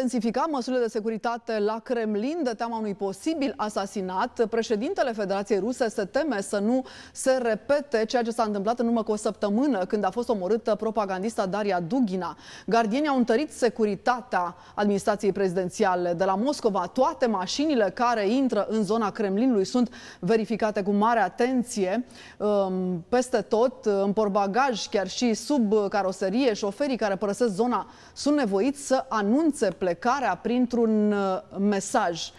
intensifica măsurile de securitate la Kremlin de teama unui posibil asasinat. Președintele Federației Ruse se teme să nu se repete ceea ce s-a întâmplat în urmă cu o săptămână când a fost omorâtă propagandista Daria Dugina. Gardienii au întărit securitatea administrației prezidențiale de la Moscova. Toate mașinile care intră în zona Kremlinului sunt verificate cu mare atenție ehm, peste tot, în porbagaj, chiar și sub caroserie. Șoferii care părăsesc zona sunt nevoiți să anunțe plecarea printr-un uh, mesaj.